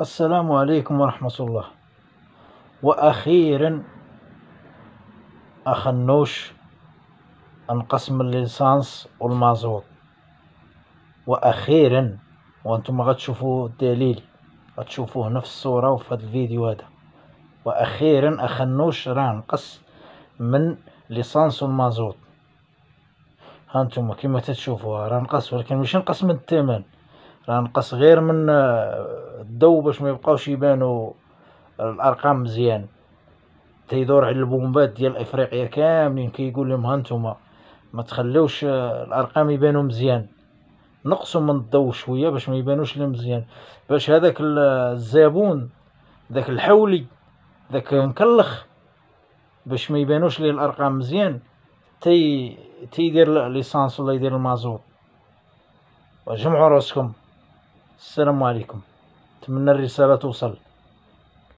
السلام عليكم ورحمة الله وأخيرا أخنوش عن قسم الليسانس والمازوت وأخيرا وأنتم غتشوفوا الدليل غتشوفوه نفس الصورة وفي هذا الفيديو هذا وأخيرا أخنوش راه نقص من ليسانس والمازوت هانتوما كما تشوفوا راه نقص ولكن ماشي نقص من الثمن راه نقص غير من آه، الضو باش ما يبقاوش يبانوا الارقام مزيان تيدور على البومبات ديال افريقيا كاملين كيقول لهم هانتوما ما تخليوش آه، الارقام يبانوا مزيان نقصوا من الضو شويه باش ما يبانوش لهم مزيان باش هذاك آه، الزبون ذاك الحولي ذاك مكلخ باش ما يبانوش ليه الارقام مزيان تي تيدير ليسانس ولا يدير المازوت وجمعوا راسكم السلام عليكم أتمنى الرسالة توصل